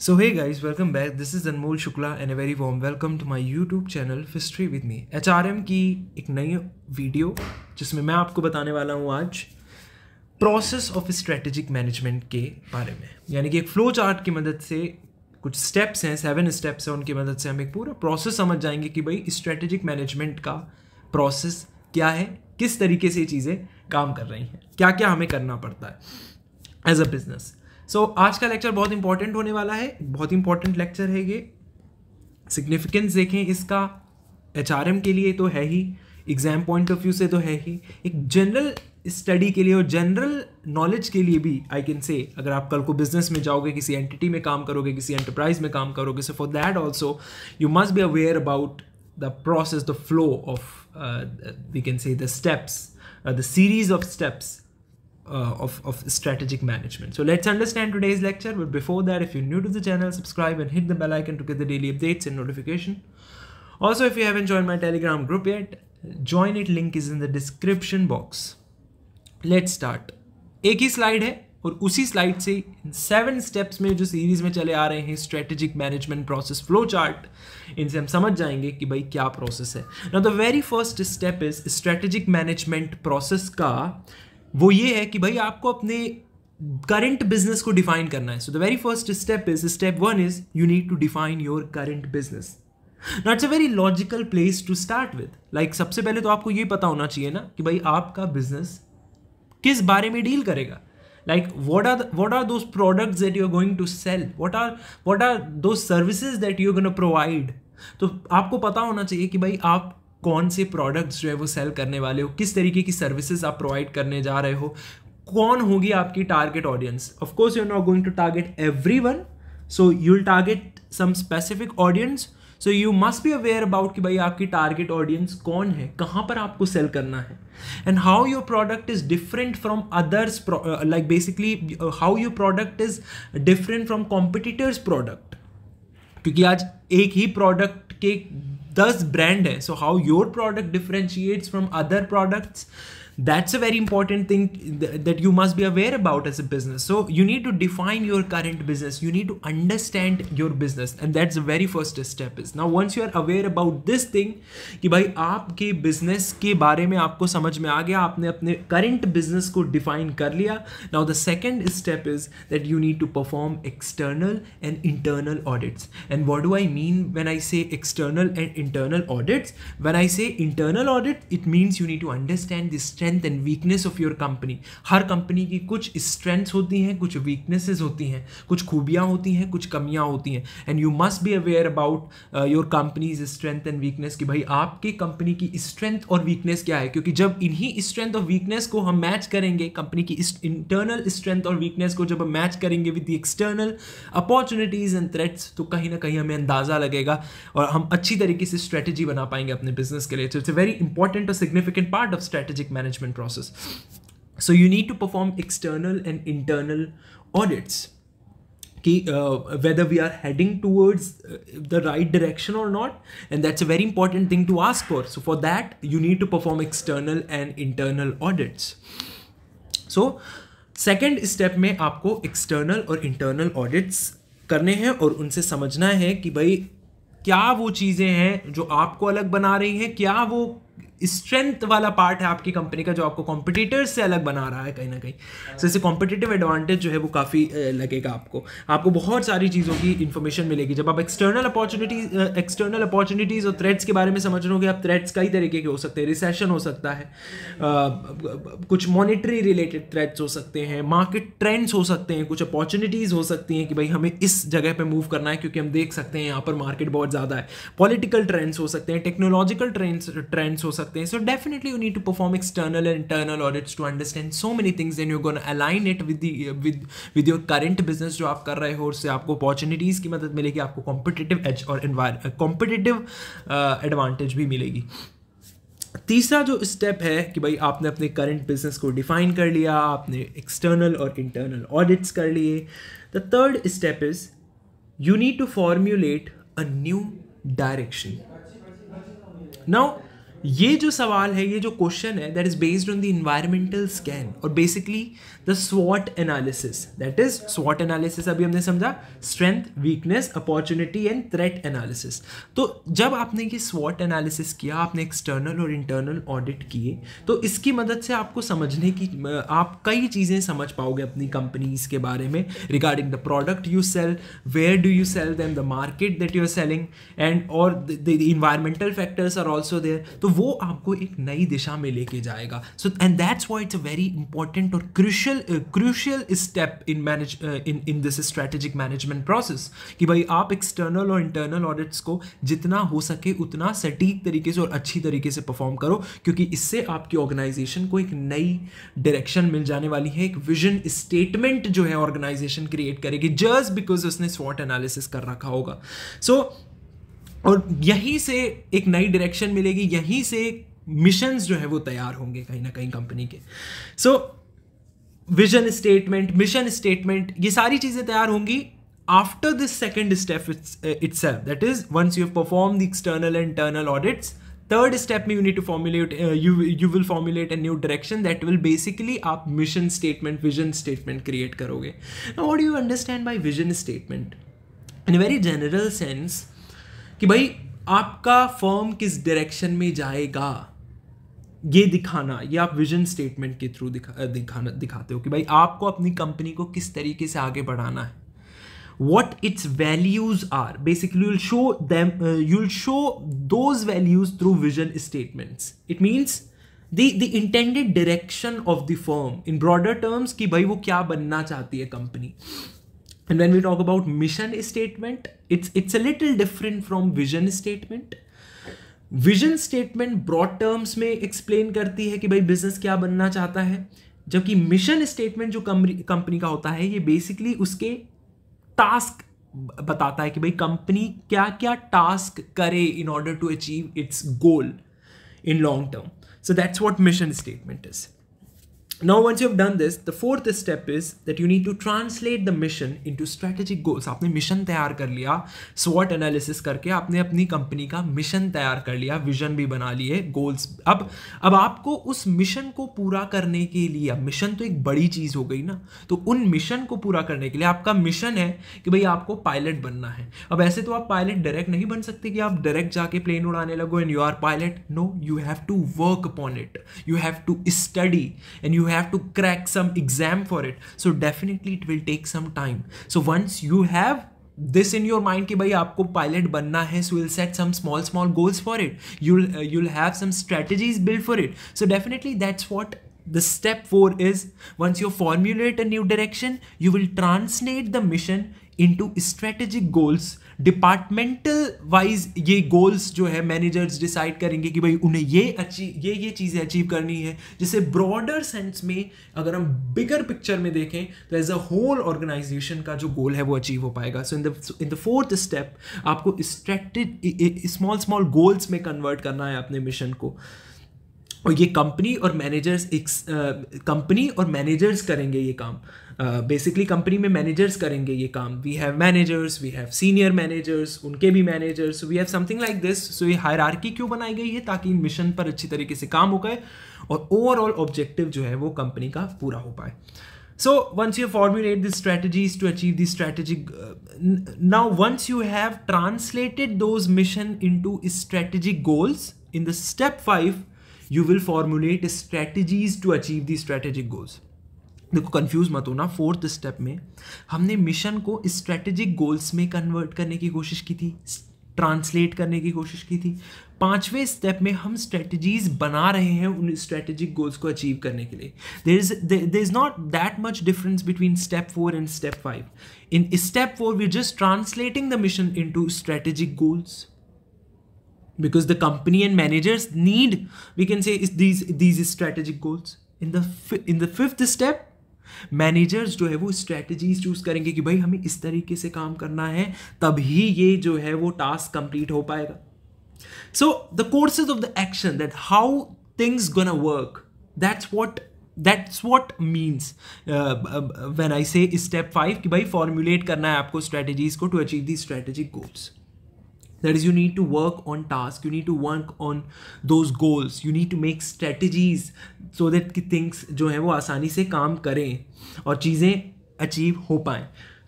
So guys welcome back this is Anmol Shukla and a very warm welcome to my YouTube channel history with me H R M की एक नई video जिसमें मैं आपको बताने वाला हूँ आज प्रोसेस ऑफ स्ट्रेटेजिक मैनेजमेंट के बारे में यानी कि एक फ्लो चार्ट की मदद से कुछ स्टेप्स हैं सेवन स्टेप्स हैं उनकी मदद से हम एक पूरा प्रोसेस समझ जाएंगे कि भाई स्ट्रेटेजिक मैनेजमेंट का प्रोसेस क्या है किस तरीके से ये चीज़ें काम कर रही हैं क्या क्या हमें करना पड़ता है as a business so so, आज का लेक्चर बहुत इंपॉर्टेंट होने वाला है बहुत इंपॉर्टेंट लेक्चर है ये सिग्निफिकेंस देखें इसका एच के लिए तो है ही एग्ज़ाम पॉइंट ऑफ व्यू से तो है ही एक जनरल स्टडी के लिए और जनरल नॉलेज के लिए भी आई कैन से अगर आप कल को बिजनेस में जाओगे किसी एंटिटी में काम करोगे किसी एंटरप्राइज में काम करोगे so for that also you must be aware about the process the flow of we can say the steps the series of steps uh, of, of strategic management. So let's understand today's lecture. But before that, if you're new to the channel, subscribe and hit the bell icon to get the daily updates and notification. Also, if you haven't joined my Telegram group yet, join it. Link is in the description box. Let's start. एक ही slide है और उसी slide से in seven steps में जो series में चले आ रहे हैं strategic management process flow chart इनसे हम समझ जाएंगे कि भाई क्या प्रोसेस है now the very first step is strategic management process का वो ये है कि भाई आपको अपने करंट बिजनेस को डिफाइन करना है so the very first step is step one is you need to define your current business ना it's a very logical place to start with like सबसे पहले तो आपको ये पता होना चाहिए ना कि भाई आपका बिजनेस किस बारे में डील करेगा like what are what are those products that you are going to sell what are what are those services that you going provide तो आपको पता होना चाहिए कि भाई आप कौन से प्रोडक्ट्स जो है वो सेल करने वाले हो किस तरीके की सर्विसेज आप प्रोवाइड करने जा रहे हो कौन होगी आपकी target audience of course you are not going to target everyone so you will target some specific audience so you must be aware about कि भाई आपकी टारगेट ऑडियंस कौन है कहाँ पर आपको सेल करना है and how your product is different from others like basically how your product is different from competitors product क्योंकि आज एक ही प्रोडक्ट के दस ब्रांड हैं so how your product differentiates from other products that's a very important thing that you must be aware about as a business so you need to define your current business you need to understand your business and that's the very first step is now once you are aware about this thing ki bhai aapke business ke me, mein aapko samajh mein aa gaya aapne apne current business ko define kar now the second step is that you need to perform external and internal audits and what do i mean when i say external and internal audits when i say internal audit it means you need to understand the strength strength and weakness of your company हर company की कुछ strengths होती हैं कुछ weaknesses होती हैं कुछ खूबियाँ होती हैं कुछ कमियाँ होती हैं and you must be aware about your company's strength and weakness कि भाई आपके कंपनी की स्ट्रेंथ और वीकनेस क्या है क्योंकि जब इन्हीं स्ट्रेंथ और वीकनेस को हम मैच करेंगे कंपनी की इंटरनल स्ट्रेंथ और वीकनेस को जब हम मैच करेंगे with external opportunities and threats तो कहीं ना कहीं हमें अंदाज़ा लगेगा और हम अच्छी तरीके से स्ट्रेटेजी बना पाएंगे अपने बिजनेस के लिए इट्स अ वेरी इंपॉर्टेंट और significant part of strategic management management process. So you need to perform external and internal audits. कि whether we are heading towards the right direction or not, and that's a very important thing to ask for. So for that, you need to perform external and internal audits. So second step में आपको external और internal audits करने हैं और उनसे समझना है कि भाई क्या वो चीज़ें हैं जो आपको अलग बना रही हैं क्या वो स्ट्रेंथ वाला पार्ट है आपकी कंपनी का जो आपको कॉम्पिटिटर से अलग बना रहा है कहीं ना कहीं सो so, इसे कॉम्पिटिटिव एडवांटेज जो है वो काफ़ी लगेगा आपको आपको बहुत सारी चीज़ों की इन्फॉर्मेशन मिलेगी जब आप एक्सटर्नल अपॉर्चुनिटीज एक्सटर्नल अपॉर्चुनिटीज़ और थ्रेड्स के बारे में समझ रहे हो कि आप थ्रेड्स कई तरीके के हो सकते हैं रिसेशन हो सकता है कुछ मॉनिटरी रिलेटेड थ्रेड्स हो सकते हैं मार्केट ट्रेंड्स हो सकते हैं कुछ अपॉर्चुनिटीज़ हो सकती हैं कि भाई हमें इस जगह पर मूव करना है क्योंकि हम देख सकते हैं यहाँ पर मार्केट बहुत ज़्यादा है पॉलिटिकल ट्रेंड्स हो सकते हैं टेक्नोलॉजिकल ट्रेंड्स ट्रेंड्स हो सकते सकते हैं so definitely you need to perform external and internal audits to understand so many things and you gonna align it with with with your current business जो आप कर रहे हो उससे आपको अपॉर्चुनिटीज़ की मदद मिलेगी आपको कॉम्पिटेटिव एज और कॉम्पिटेटिव एडवांटेज uh, भी मिलेगी तीसरा जो स्टेप है कि भाई आपने अपने करंट बिजनेस को डिफाइन कर लिया आपने एक्सटर्नल और इंटरनल ऑडिट्स कर लिए the third step is you need to फॉर्म्यूलेट a new direction now ये जो सवाल है ये जो क्वेश्चन है that is based on the environmental scan और basically the स्वॉट analysis that is स्वॉट analysis अभी हमने समझा strength weakness opportunity and threat analysis तो जब आपने ये स्वॉट एनालिसिस किया आपने एक्सटर्नल और इंटरनल ऑडिट किए तो इसकी मदद से आपको समझने की आप कई चीज़ें समझ पाओगे अपनी कंपनीज के बारे में regarding the product you sell where do you sell them the market that you are selling and और the environmental factors are also there तो तो वो आपको एक नई दिशा में लेके जाएगा so and that's why it's a very important और crucial crucial step in manage in in this strategic management process कि भाई आप एक्सटर्नल और इंटरनल ऑडिट्स को जितना हो सके उतना सटीक तरीके से और अच्छी तरीके से परफॉर्म करो क्योंकि इससे आपकी ऑर्गेनाइजेशन को एक नई डायरेक्शन मिल जाने वाली है एक विजन स्टेटमेंट जो है ऑर्गेनाइजेशन क्रिएट करेगी जस्ट बिकॉज उसने स्वॉट एनालिसिस कर रखा होगा सो so, और यहीं से एक नई डायरेक्शन मिलेगी यहीं से मिशन जो है वो तैयार होंगे कहीं ना कहीं कंपनी के so vision statement mission statement ये सारी चीजें तैयार होंगी after this second step it's that is once you perform the external and internal audits third step में you need to formulate you will formulate a new direction that will basically आप mission statement vision statement create करोगे what you understand by vision statement in very general sense कि भाई आपका form किस direction में जाएगा ये दिखाना ये आप विजन स्टेटमेंट के थ्रू दिखा दिखाना दिखाते हो कि भाई आपको अपनी कंपनी को किस तरीके से आगे बढ़ाना है what its values are basically show them you'll show those values through vision statements it means the intended direction of the firm in broader terms कि भाई वो क्या बनना चाहती है company and when we talk about mission statement it's it's a little different from vision statement vision statement broad terms में explain करती है कि भाई बिजनेस क्या बनना चाहता है जबकि मिशन स्टेटमेंट जो कंपनी का होता है ये बेसिकली उसके टास्क बताता है कि भाई कंपनी क्या क्या टास्क करे in order to achieve its goal in long term so that's what mission statement is Now, once you've done this, the fourth step is that you need to translate the mission into strategic goals. आपने mission तैयार कर लिया स्वॉट analysis करके आपने अपनी company का mission तैयार कर लिया विजन भी बना लिए गोल्स अब अब आपको उस मिशन को पूरा करने के लिए अब मिशन तो एक बड़ी चीज़ हो गई ना तो उन मिशन को पूरा करने के लिए आपका मिशन है कि भाई आपको पायलट बनना है अब ऐसे तो आप पायलट डायरेक्ट नहीं बन सकते कि आप डायरेक्ट जाके प्लेन उड़ाने लगो and you are pilot no you have to work upon it you have to study and you have to crack some exam for it so definitely it will take some time so once you have this in your mind ki bhai aapko pilot banna hai you'll set some small small goals for it you'll uh, you'll have some strategies built for it so definitely that's what the step 4 is once you formulate a new direction you will translate the mission into strategic goals departmental wise ये goals जो है managers decide करेंगे कि भाई उन्हें ये achieve ये ये चीज़ें अचीव करनी है जिसे ब्रॉडर सेंस में अगर हम बिगर पिक्चर में देखें तो एज अ होल ऑर्गेनाइजेशन का जो गोल है वो अचीव हो पाएगा so in the in the fourth step आपको स्ट्रेक्टेड स्मॉल स्मॉल गोल्स में कन्वर्ट करना है अपने मिशन को और ये कंपनी और मैनेजर्स एक कंपनी uh, और मैनेजर्स करेंगे ये काम बेसिकली uh, कंपनी में मैनेजर्स करेंगे ये काम we have managers we have senior managers उनके भी managers we have something like this so ये हायर क्यों बनाई गई है ताकि इन मिशन पर अच्छी तरीके से काम हो पाए और ओवरऑल ऑब्जेक्टिव जो है वो कंपनी का पूरा हो पाए so once you formulate this strategies to achieve this strategic now once you have translated those mission into strategic goals in the step five you will formulate strategies to achieve the strategic goals देखो confuse मत होना fourth step में हमने mission को strategic goals में convert करने की कोशिश की थी ट्रांसलेट करने की कोशिश की थी पांचवें स्टेप में हम स्ट्रेटजीज बना रहे हैं उन स्ट्रेटेजिक गोल्स को अचीव करने के लिए there is there is not that much difference between step four and step five in step four we just translating the mission into strategic goals because the company and managers need we can say is these these strategic goals in the in the fifth step managers जो है वो strategies choose करेंगे कि भाई हमें इस तरीके से काम करना है तभी ये जो है वो टास्क कंप्लीट हो पाएगा so the courses of the action that how things gonna work that's what that's what means when I say step five कि भाई फॉर्मुलेट करना है आपको स्ट्रेटजीज को to achieve the strategic goals that is you need to work on task you need to work on those goals you need to make strategies so that कि things jo hai wo aasani se kaam kare aur cheeze achieve ho paaye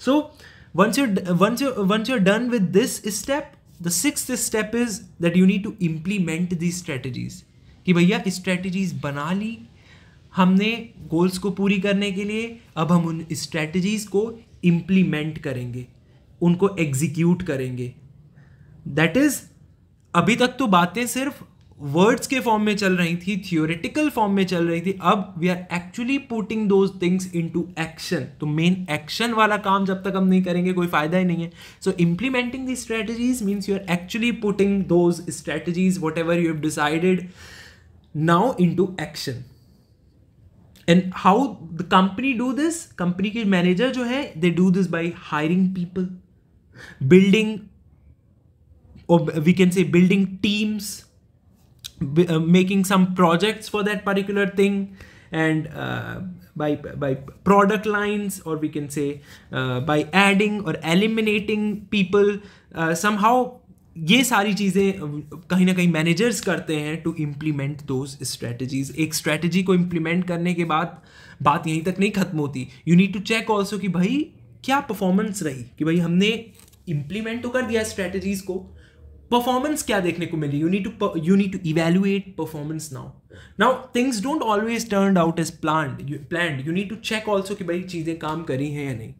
so once you once you once you're done with this step the sixth step is that you need to implement these strategies कि भैया strategies bana li हमने goals को पूरी करने के लिए अब हम उन स्ट्रेटजीज़ को इम्प्लीमेंट करेंगे उनको एग्जीक्यूट करेंगे दैट इज अभी तक तो बातें सिर्फ वर्ड्स के फॉर्म में चल रही थी थियोरेटिकल फॉर्म में चल रही थी अब we are actually putting those things into action तो मेन एक्शन वाला काम जब तक हम नहीं करेंगे कोई फायदा ही नहीं है so implementing the strategies means you are actually putting those strategies whatever you have decided now into action and how the company do this company के मैनेजर जो है they do this by hiring people building or we can say building teams b- uh, making some projects for that particular thing and uh, by by product lines or we can say uh, by adding or eliminating people uh, somehow ये सारी चीज़ें कहीं ना कहीं managers करते हैं to implement दो strategies एक स्ट्रेटजी को इम्प्लीमेंट करने के बाद बात यहीं तक नहीं खत्म होती you need to check also कि भाई क्या परफॉर्मेंस रही कि भाई हमने इम्प्लीमेंट तो कर दिया स्ट्रेटजीज को परफॉर्मेंस क्या देखने को मिली you need to you need to evaluate performance now now things don't always turn out as plan plan you need to check also कि भाई चीजें काम करी हैं या नहीं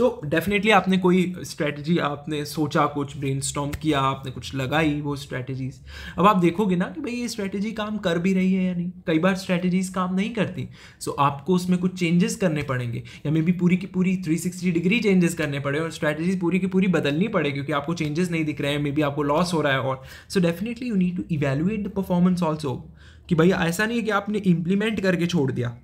so, डेफिनेटली आपने कोई स्ट्रैटेजी आपने सोचा कुछ ब्रेन किया आपने कुछ लगाई वो स्ट्रैटेजीज अब आप देखोगे ना कि भाई ये स्ट्रैटेजी काम कर भी रही है या नहीं कई बार स्ट्रैटेजीज काम नहीं करती सो so, आपको उसमें कुछ चेंजेस करने पड़ेंगे या मे बी पूरी की पूरी 360 डिग्री चेंजेस करने पड़े और स्ट्रैटेजीज पूरी की पूरी बदलनी पड़े क्योंकि आपको चेंजेस नहीं दिख रहे हैं मे बी आपको लॉस हो रहा है और so definitely you need to evaluate the performance also कि भाई ऐसा नहीं है कि आपने इम्प्लीमेंट करके छोड़ दिया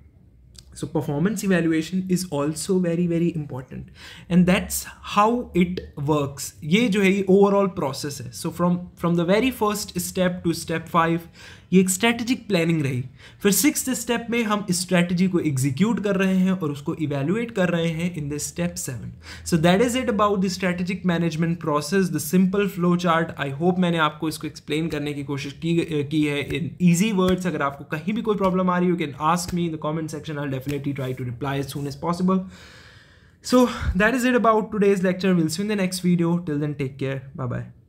so performance evaluation is also very very important and that's how it works ये जो है ये overall process है so from from the very first step to step five ये एक स्ट्रैटेजिक प्लानिंग रही फिर सिक्स स्टेप में हम इस स्ट्रैटेजी को एग्जीक्यूट कर रहे हैं और उसको इवेल्युएट कर रहे हैं in the step seven so that is it about the strategic management process the simple flow chart I hope मैंने आपको इसको एक्सप्लेन करने की कोशिश की की है इन ईजी वर्ड्स अगर आपको कहीं भी कोई प्रॉब्लम आ रही you can ask me in the comment section I definitely try to reply as soon as possible so that is it about today's lecture We'll see you the next video till then take care bye bye